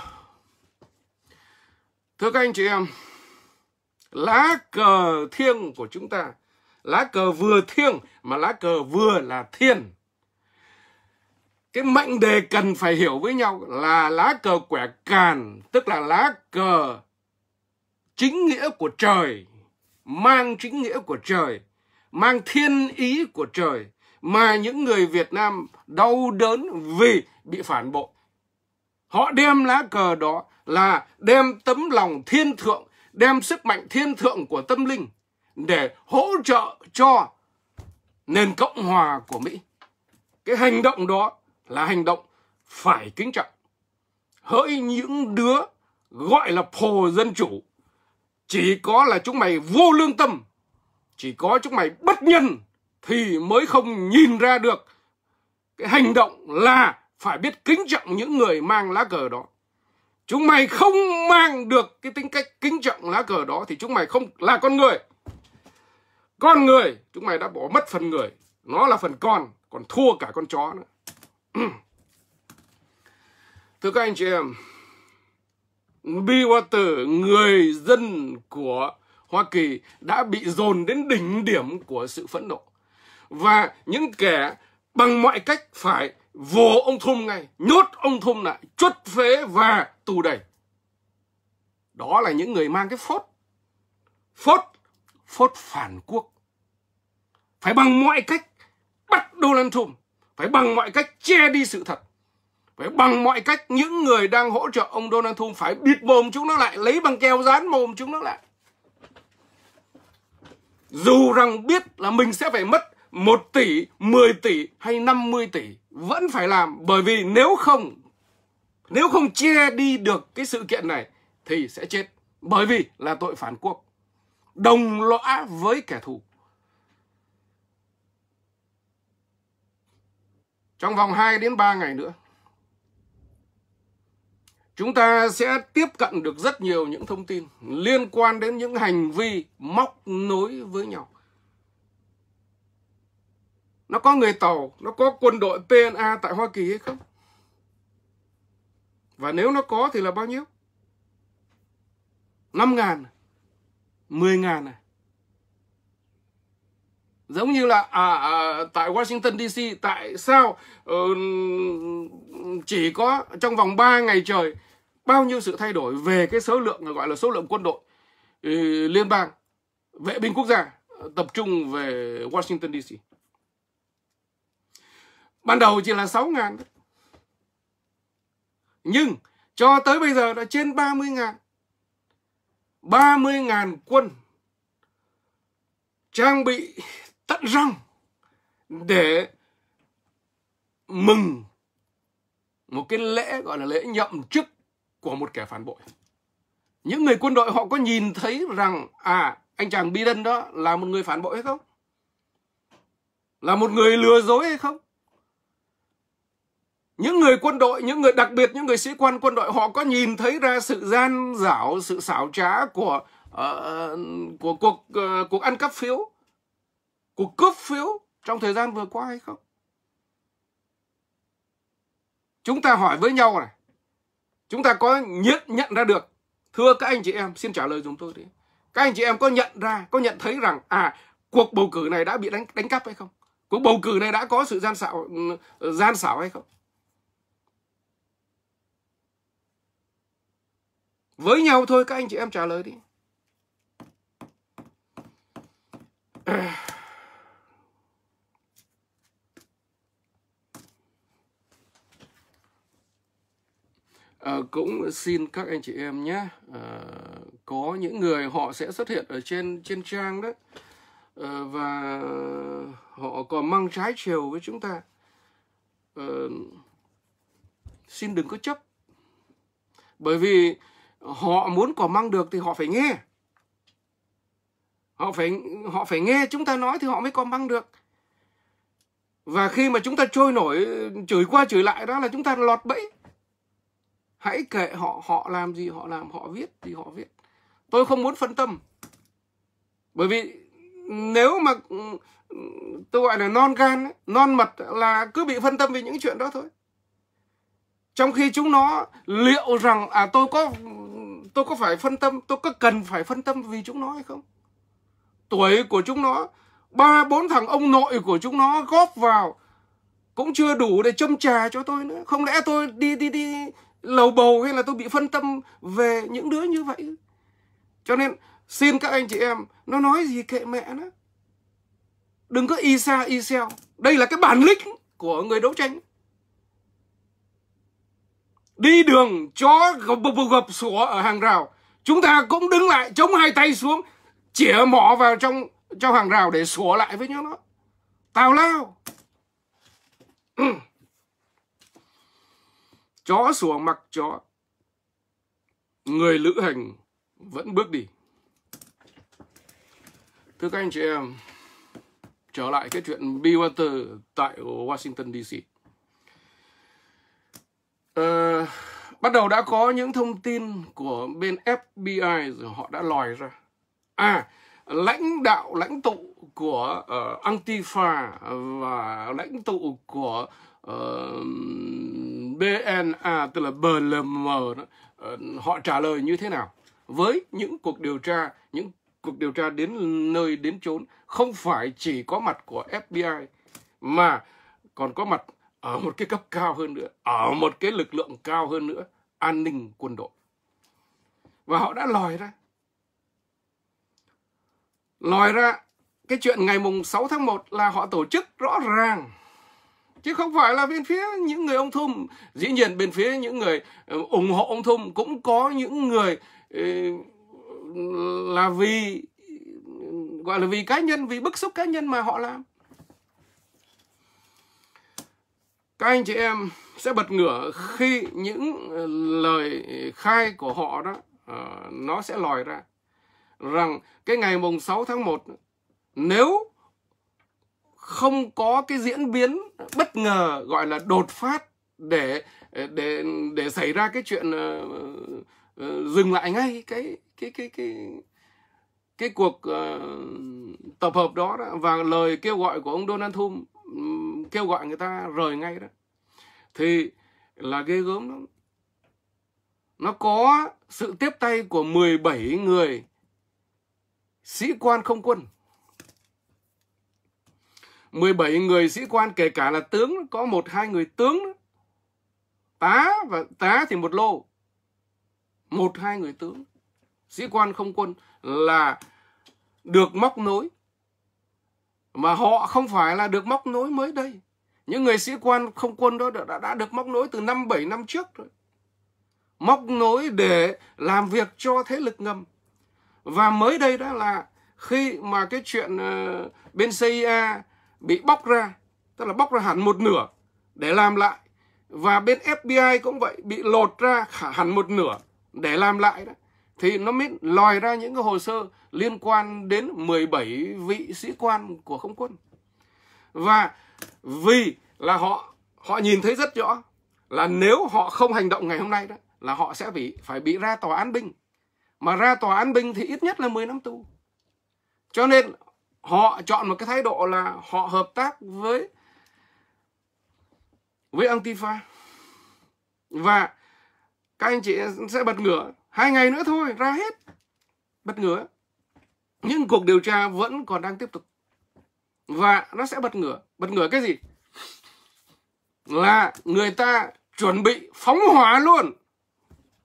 Thưa các anh chị em, lá cờ thiêng của chúng ta, lá cờ vừa thiêng mà lá cờ vừa là thiên cái mệnh đề cần phải hiểu với nhau là lá cờ quẻ càn tức là lá cờ chính nghĩa của trời mang chính nghĩa của trời mang thiên ý của trời mà những người Việt Nam đau đớn vì bị phản bội họ đem lá cờ đó là đem tấm lòng thiên thượng đem sức mạnh thiên thượng của tâm linh để hỗ trợ cho nền cộng hòa của Mỹ cái hành động đó là hành động phải kính trọng hỡi những đứa gọi là phồ dân chủ chỉ có là chúng mày vô lương tâm chỉ có chúng mày bất nhân thì mới không nhìn ra được cái hành động là phải biết kính trọng những người mang lá cờ đó chúng mày không mang được cái tính cách kính trọng lá cờ đó thì chúng mày không là con người con người chúng mày đã bỏ mất phần người nó là phần con còn thua cả con chó nữa thưa các anh chị em bi tử người dân của Hoa Kỳ đã bị dồn đến đỉnh điểm của sự phẫn nộ và những kẻ bằng mọi cách phải vồ ông Thum ngay, nhốt ông Thum lại, chuất phế và tù đầy Đó là những người mang cái phốt, phốt, phốt phản quốc. Phải bằng mọi cách bắt Donald Trump phải bằng mọi cách che đi sự thật phải bằng mọi cách những người đang hỗ trợ ông Donald Trump phải bịt mồm chúng nó lại lấy bằng keo dán mồm chúng nó lại dù rằng biết là mình sẽ phải mất 1 tỷ, 10 tỷ hay 50 tỷ vẫn phải làm bởi vì nếu không nếu không che đi được cái sự kiện này thì sẽ chết bởi vì là tội phản quốc đồng lõa với kẻ thù trong vòng 2 đến 3 ngày nữa chúng ta sẽ tiếp cận được rất nhiều những thông tin liên quan đến những hành vi móc nối với nhau. Nó có người tàu, nó có quân đội PNA tại Hoa Kỳ hay không? Và nếu nó có thì là bao nhiêu? năm ngàn, mười ngàn này giống như là à, à, tại Washington DC tại sao uh, chỉ có trong vòng 3 ngày trời bao nhiêu sự thay đổi về cái số lượng gọi là số lượng quân đội uh, liên bang vệ binh quốc gia tập trung về Washington DC ban đầu chỉ là 6 ngàn nhưng cho tới bây giờ đã trên 30 ngàn 30 ngàn quân trang bị tận răng để mừng một cái lễ gọi là lễ nhậm chức của một kẻ phản bội. Những người quân đội họ có nhìn thấy rằng à anh chàng Biden đó là một người phản bội hay không? Là một người lừa dối hay không? Những người quân đội, những người đặc biệt những người sĩ quan quân đội họ có nhìn thấy ra sự gian dảo, sự xảo trá của uh, của cuộc uh, cuộc ăn cắp phiếu của cướp phiếu trong thời gian vừa qua hay không? Chúng ta hỏi với nhau này. Chúng ta có nhận, nhận ra được. Thưa các anh chị em, xin trả lời chúng tôi đi. Các anh chị em có nhận ra, có nhận thấy rằng à cuộc bầu cử này đã bị đánh đánh cắp hay không? Cuộc bầu cử này đã có sự gian xảo ừ, gian xảo hay không? Với nhau thôi các anh chị em trả lời đi. à, cũng xin các anh chị em nhé à, có những người họ sẽ xuất hiện ở trên trên trang đó à, và họ còn mang trái chiều với chúng ta à, xin đừng có chấp bởi vì họ muốn còn mang được thì họ phải nghe họ phải họ phải nghe chúng ta nói thì họ mới còn mang được và khi mà chúng ta trôi nổi chửi qua chửi lại đó là chúng ta lọt bẫy hãy kệ họ họ làm gì họ làm họ viết thì họ viết tôi không muốn phân tâm bởi vì nếu mà tôi gọi là non gan non mật là cứ bị phân tâm vì những chuyện đó thôi trong khi chúng nó liệu rằng à tôi có tôi có phải phân tâm tôi có cần phải phân tâm vì chúng nó hay không tuổi của chúng nó ba bốn thằng ông nội của chúng nó góp vào cũng chưa đủ để châm trà cho tôi nữa không lẽ tôi đi đi đi lầu bầu hay là tôi bị phân tâm về những đứa như vậy cho nên xin các anh chị em nó nói gì kệ mẹ nó đừng có y xa y xeo đây là cái bản lĩnh của người đấu tranh đi đường chó gập gập, gập sủa ở hàng rào chúng ta cũng đứng lại chống hai tay xuống chĩa mỏ vào trong trong hàng rào để sủa lại với nhau nó tào lao Chó sủa mặc chó. Người lữ hành vẫn bước đi. Thưa các anh chị em, trở lại cái chuyện Bewater tại Washington DC. À, ờ, bắt đầu đã có những thông tin của bên FBI rồi họ đã lòi ra. À, lãnh đạo lãnh tụ của uh, Antifa và lãnh tụ của uh, BNA tức là BLM ờ, họ trả lời như thế nào với những cuộc điều tra những cuộc điều tra đến nơi đến chốn không phải chỉ có mặt của FBI mà còn có mặt ở một cái cấp cao hơn nữa ở một cái lực lượng cao hơn nữa an ninh quân đội và họ đã lòi ra lòi ra cái chuyện ngày mùng 6 tháng 1 là họ tổ chức rõ ràng chứ không phải là bên phía những người ông Thum dĩ nhiên bên phía những người ờ, ủng hộ ông Thum cũng có những người ờ, là vì gọi là vì cá nhân vì bức xúc cá nhân mà họ làm các anh chị em sẽ bật ngửa khi những lời khai của họ đó ờ, nó sẽ lòi ra rằng cái ngày mùng 6 tháng 1 nếu không có cái diễn biến bất ngờ gọi là đột phát để để để xảy ra cái chuyện uh, uh, dừng lại ngay cái cái cái cái cái cuộc uh, tập hợp đó, đó và lời kêu gọi của ông Donald Trump um, kêu gọi người ta rời ngay đó thì là ghê gớm lắm nó có sự tiếp tay của 17 người sĩ quan không quân 17 người sĩ quan kể cả là tướng có một hai người tướng tá và tá thì một lô một hai người tướng sĩ quan không quân là được móc nối mà họ không phải là được móc nối mới đây những người sĩ quan không quân đó đã, đã, đã được móc nối từ năm bảy năm trước rồi móc nối để làm việc cho thế lực ngầm và mới đây đó là khi mà cái chuyện uh, bên CIA bị bóc ra tức là bóc ra hẳn một nửa để làm lại và bên FBI cũng vậy bị lột ra hẳn một nửa để làm lại đó thì nó mới lòi ra những cái hồ sơ liên quan đến 17 vị sĩ quan của không quân và vì là họ họ nhìn thấy rất rõ là nếu họ không hành động ngày hôm nay đó là họ sẽ bị phải bị ra tòa án binh mà ra tòa án binh thì ít nhất là 10 năm tù cho nên họ chọn một cái thái độ là họ hợp tác với với Antifa và các anh chị sẽ bật ngửa hai ngày nữa thôi ra hết bật ngửa nhưng cuộc điều tra vẫn còn đang tiếp tục và nó sẽ bật ngửa bật ngửa cái gì là người ta chuẩn bị phóng hỏa luôn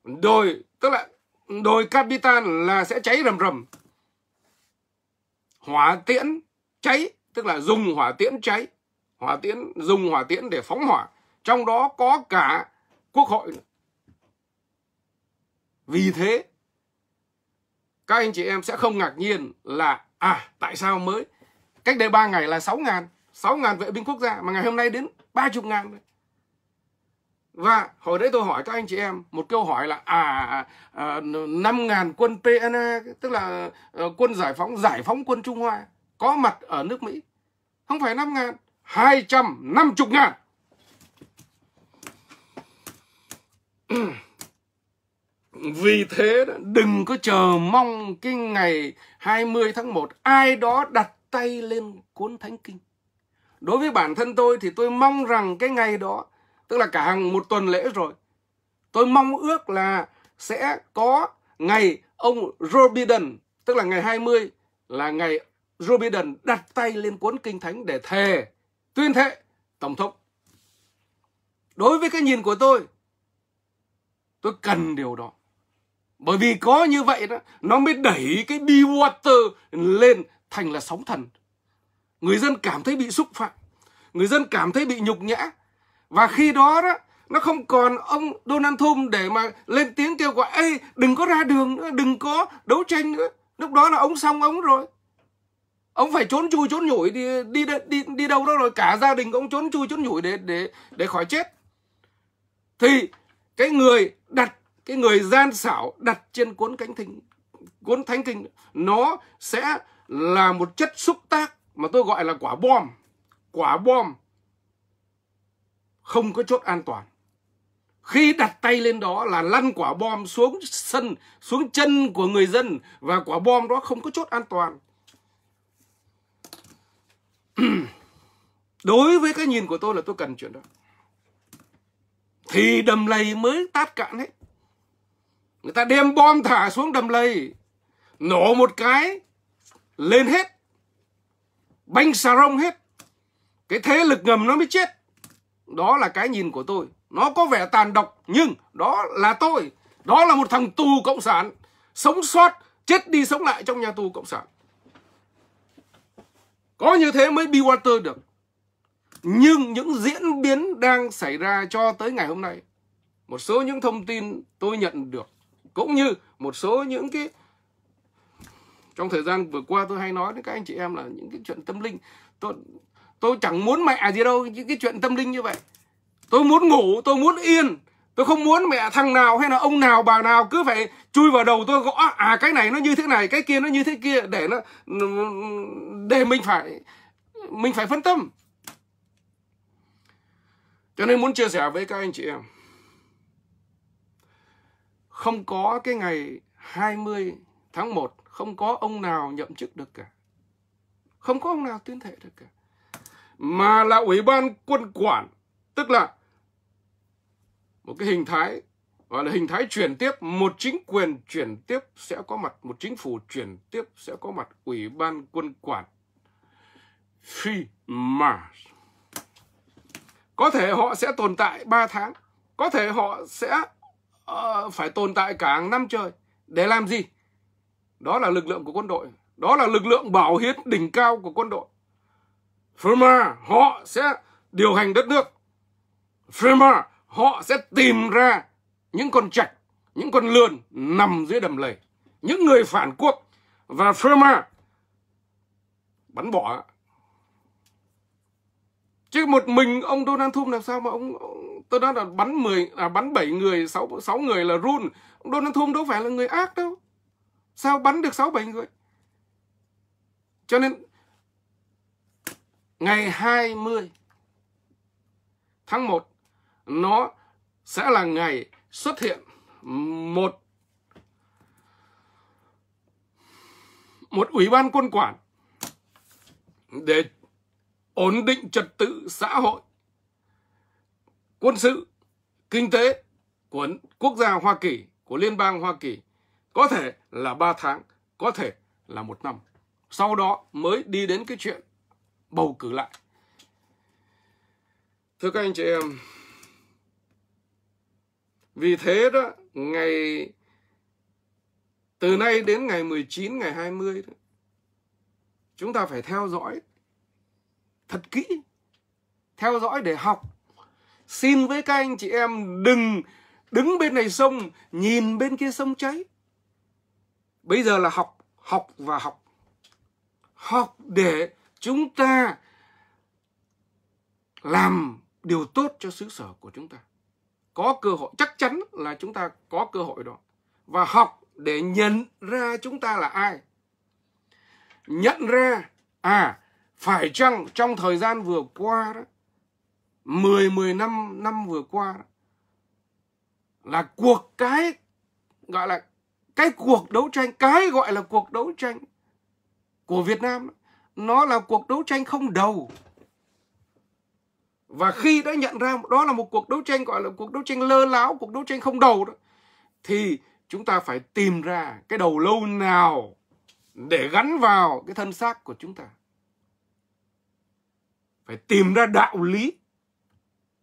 đồi tức là đồi Capitan là sẽ cháy rầm rầm hỏa tiễn cháy tức là dùng hỏa tiễn cháy hỏa tiễn dùng hỏa tiễn để phóng hỏa trong đó có cả quốc hội vì thế các anh chị em sẽ không ngạc nhiên là à tại sao mới cách đây 3 ngày là 6 ngàn 6 ngàn vệ binh quốc gia mà ngày hôm nay đến 30 ngàn và hồi đấy tôi hỏi các anh chị em một câu hỏi là à, à 5.000 à, quân PNA tức là ờ, quân giải phóng giải phóng quân Trung Hoa có mặt ở nước Mỹ. Không phải 5.000, 250 ngàn. Vì thế đừng có chờ mong cái ngày 20 tháng 1 ai đó đặt tay lên cuốn thánh kinh. Đối với bản thân tôi thì tôi mong rằng cái ngày đó tức là cả hàng một tuần lễ rồi tôi mong ước là sẽ có ngày ông Joe Biden tức là ngày 20 là ngày Joe Biden đặt tay lên cuốn kinh thánh để thề tuyên thệ tổng thống đối với cái nhìn của tôi tôi cần điều đó bởi vì có như vậy đó nó mới đẩy cái bi water lên thành là sóng thần người dân cảm thấy bị xúc phạm người dân cảm thấy bị nhục nhã và khi đó đó nó không còn ông Donald Trump để mà lên tiếng kêu gọi Ê, đừng có ra đường nữa, đừng có đấu tranh nữa. Lúc đó là ông xong ông rồi. Ông phải trốn chui trốn nhủi đi đi đi đi đâu đó rồi cả gia đình ông trốn chui trốn nhủi để để để khỏi chết. Thì cái người đặt cái người gian xảo đặt trên cuốn cánh thình cuốn thánh kinh nó sẽ là một chất xúc tác mà tôi gọi là quả bom quả bom không có chốt an toàn khi đặt tay lên đó là lăn quả bom xuống sân xuống chân của người dân và quả bom đó không có chốt an toàn đối với cái nhìn của tôi là tôi cần chuyện đó thì đầm lầy mới tát cạn hết người ta đem bom thả xuống đầm lầy nổ một cái lên hết banh xà rông hết cái thế lực ngầm nó mới chết đó là cái nhìn của tôi. Nó có vẻ tàn độc nhưng đó là tôi. Đó là một thằng tù cộng sản sống sót, chết đi sống lại trong nhà tù cộng sản. Có như thế mới be water được. Nhưng những diễn biến đang xảy ra cho tới ngày hôm nay, một số những thông tin tôi nhận được cũng như một số những cái trong thời gian vừa qua tôi hay nói với các anh chị em là những cái chuyện tâm linh tôi tôi chẳng muốn mẹ gì đâu những cái chuyện tâm linh như vậy tôi muốn ngủ tôi muốn yên tôi không muốn mẹ thằng nào hay là ông nào bà nào cứ phải chui vào đầu tôi gõ à cái này nó như thế này cái kia nó như thế kia để nó để mình phải mình phải phân tâm cho nên muốn chia sẻ với các anh chị em không có cái ngày 20 tháng 1 không có ông nào nhậm chức được cả không có ông nào tuyên thệ được cả mà là ủy ban quân quản tức là một cái hình thái gọi là hình thái chuyển tiếp một chính quyền chuyển tiếp sẽ có mặt một chính phủ chuyển tiếp sẽ có mặt ủy ban quân quản phi march có thể họ sẽ tồn tại 3 tháng có thể họ sẽ uh, phải tồn tại cả năm trời để làm gì đó là lực lượng của quân đội đó là lực lượng bảo hiến đỉnh cao của quân đội Firma họ sẽ điều hành đất nước. Firma họ sẽ tìm ra những con trạch, những con lươn nằm dưới đầm lầy. Những người phản quốc và Firma bắn bỏ. Chứ một mình ông Donald Trump làm sao mà ông, tôi nói là bắn 10 à bắn 7 người, 6 6 người là run. Ông Donald Trump đâu phải là người ác đâu. Sao bắn được 6 7 người? Cho nên ngày 20 tháng 1 nó sẽ là ngày xuất hiện một một ủy ban quân quản để ổn định trật tự xã hội quân sự kinh tế của quốc gia Hoa Kỳ của liên bang Hoa Kỳ có thể là 3 tháng có thể là một năm sau đó mới đi đến cái chuyện bầu cử lại thưa các anh chị em vì thế đó ngày từ nay đến ngày 19 ngày 20 đó, chúng ta phải theo dõi thật kỹ theo dõi để học xin với các anh chị em đừng đứng bên này sông nhìn bên kia sông cháy bây giờ là học học và học học để chúng ta làm điều tốt cho xứ sở của chúng ta có cơ hội chắc chắn là chúng ta có cơ hội đó và học để nhận ra chúng ta là ai nhận ra à phải chăng trong thời gian vừa qua đó 10 10 năm năm vừa qua đó, là cuộc cái gọi là cái cuộc đấu tranh cái gọi là cuộc đấu tranh của Việt Nam đó, nó là cuộc đấu tranh không đầu và khi đã nhận ra đó là một cuộc đấu tranh gọi là cuộc đấu tranh lơ láo cuộc đấu tranh không đầu đó thì chúng ta phải tìm ra cái đầu lâu nào để gắn vào cái thân xác của chúng ta phải tìm ra đạo lý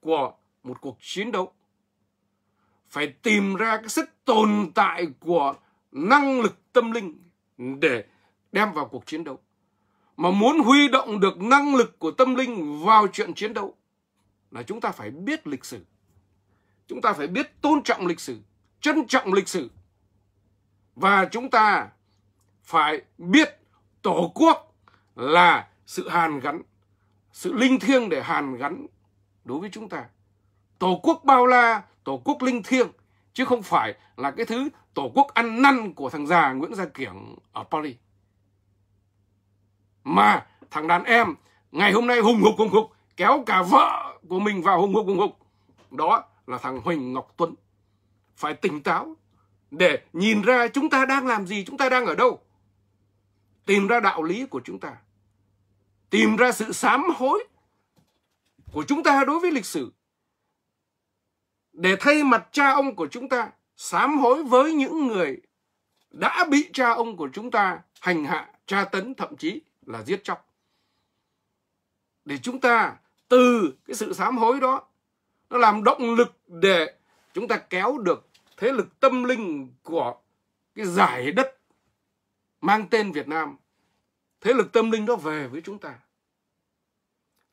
của một cuộc chiến đấu phải tìm ra cái sức tồn tại của năng lực tâm linh để đem vào cuộc chiến đấu mà muốn huy động được năng lực của tâm linh vào chuyện chiến đấu là chúng ta phải biết lịch sử chúng ta phải biết tôn trọng lịch sử trân trọng lịch sử và chúng ta phải biết tổ quốc là sự hàn gắn sự linh thiêng để hàn gắn đối với chúng ta tổ quốc bao la tổ quốc linh thiêng chứ không phải là cái thứ tổ quốc ăn năn của thằng già Nguyễn Gia Kiểng ở Paris mà thằng đàn em ngày hôm nay hùng hục hùng hục kéo cả vợ của mình vào hùng hục hùng hục đó là thằng huỳnh ngọc tuấn phải tỉnh táo để nhìn ra chúng ta đang làm gì chúng ta đang ở đâu tìm ra đạo lý của chúng ta tìm ra sự sám hối của chúng ta đối với lịch sử để thay mặt cha ông của chúng ta sám hối với những người đã bị cha ông của chúng ta hành hạ tra tấn thậm chí là giết chóc để chúng ta từ cái sự sám hối đó nó làm động lực để chúng ta kéo được thế lực tâm linh của cái giải đất mang tên Việt Nam thế lực tâm linh đó về với chúng ta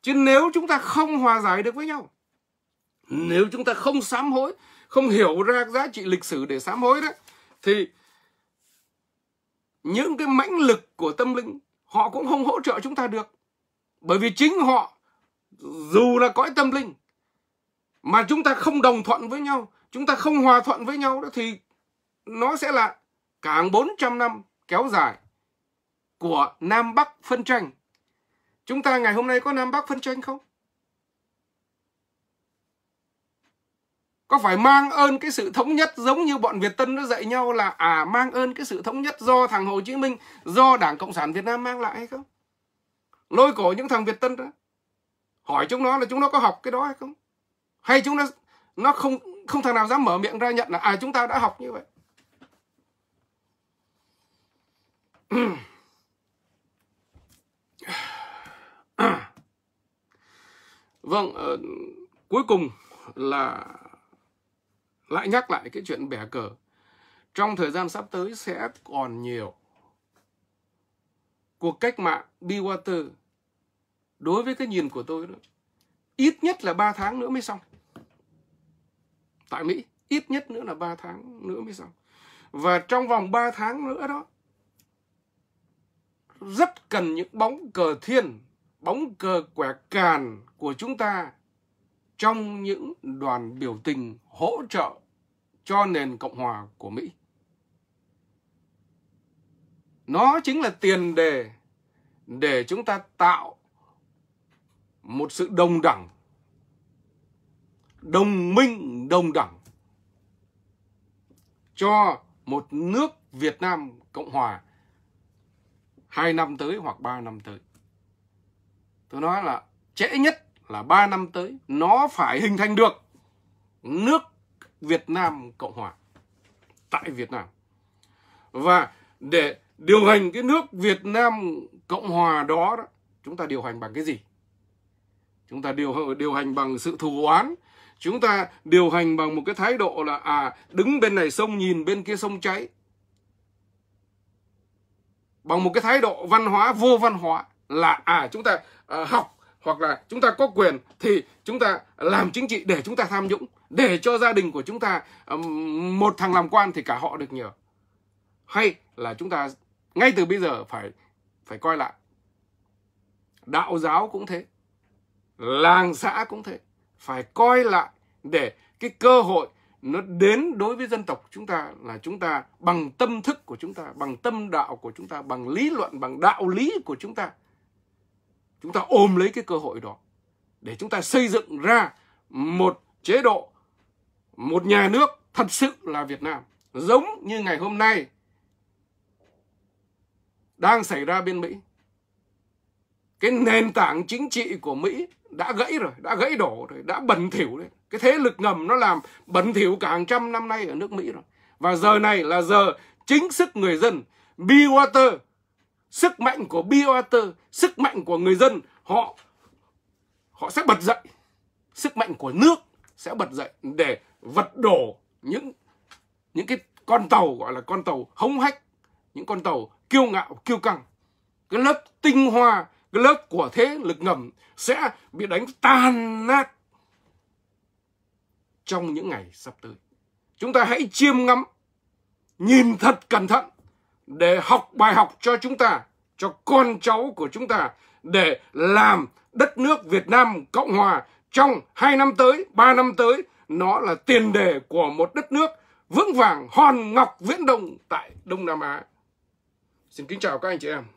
chứ nếu chúng ta không hòa giải được với nhau nếu chúng ta không sám hối không hiểu ra giá trị lịch sử để sám hối đó thì những cái mãnh lực của tâm linh họ cũng không hỗ trợ chúng ta được bởi vì chính họ dù là cõi tâm linh mà chúng ta không đồng thuận với nhau chúng ta không hòa thuận với nhau đó thì nó sẽ là cả 400 năm kéo dài của Nam Bắc phân tranh. Chúng ta ngày hôm nay có Nam Bắc phân tranh không? có phải mang ơn cái sự thống nhất giống như bọn Việt Tân nó dạy nhau là à mang ơn cái sự thống nhất do thằng Hồ Chí Minh, do Đảng Cộng sản Việt Nam mang lại hay không? Lôi cổ những thằng Việt Tân đó. Hỏi chúng nó là chúng nó có học cái đó hay không? Hay chúng nó nó không không thằng nào dám mở miệng ra nhận là à chúng ta đã học như vậy. vâng, uh, cuối cùng là lại nhắc lại cái chuyện bẻ cờ trong thời gian sắp tới sẽ còn nhiều cuộc cách mạng từ đối với cái nhìn của tôi đó, ít nhất là 3 tháng nữa mới xong tại Mỹ ít nhất nữa là 3 tháng nữa mới xong và trong vòng 3 tháng nữa đó rất cần những bóng cờ thiên bóng cờ quẻ càn của chúng ta trong những đoàn biểu tình hỗ trợ cho nền Cộng hòa của Mỹ. Nó chính là tiền đề để chúng ta tạo một sự đồng đẳng, đồng minh đồng đẳng cho một nước Việt Nam Cộng Hòa hai năm tới hoặc ba năm tới. Tôi nói là trễ nhất là 3 năm tới nó phải hình thành được nước Việt Nam Cộng Hòa tại Việt Nam. Và để điều hành cái nước Việt Nam Cộng Hòa đó, đó chúng ta điều hành bằng cái gì? Chúng ta điều điều hành bằng sự thù oán, chúng ta điều hành bằng một cái thái độ là à đứng bên này sông nhìn bên kia sông cháy. Bằng một cái thái độ văn hóa vô văn hóa là à chúng ta à, học hoặc là chúng ta có quyền thì chúng ta làm chính trị để chúng ta tham nhũng để cho gia đình của chúng ta một thằng làm quan thì cả họ được nhờ hay là chúng ta ngay từ bây giờ phải phải coi lại đạo giáo cũng thế làng xã cũng thế phải coi lại để cái cơ hội nó đến đối với dân tộc chúng ta là chúng ta bằng tâm thức của chúng ta bằng tâm đạo của chúng ta bằng lý luận bằng đạo lý của chúng ta chúng ta ôm lấy cái cơ hội đó để chúng ta xây dựng ra một chế độ một nhà nước thật sự là Việt Nam giống như ngày hôm nay đang xảy ra bên Mỹ cái nền tảng chính trị của Mỹ đã gãy rồi, đã gãy đổ rồi, đã bẩn thỉu rồi Cái thế lực ngầm nó làm bẩn thỉu cả hàng trăm năm nay ở nước Mỹ rồi. Và giờ này là giờ chính sức người dân, Be Water sức mạnh của Biowater, sức mạnh của người dân, họ họ sẽ bật dậy. Sức mạnh của nước sẽ bật dậy để vật đổ những những cái con tàu gọi là con tàu hống hách, những con tàu kiêu ngạo, kiêu căng. Cái lớp tinh hoa, cái lớp của thế lực ngầm sẽ bị đánh tan nát trong những ngày sắp tới. Chúng ta hãy chiêm ngắm, nhìn thật cẩn thận để học bài học cho chúng ta, cho con cháu của chúng ta để làm đất nước Việt Nam Cộng Hòa trong 2 năm tới, 3 năm tới nó là tiền đề của một đất nước vững vàng hòn ngọc viễn đông tại Đông Nam Á. Xin kính chào các anh chị em.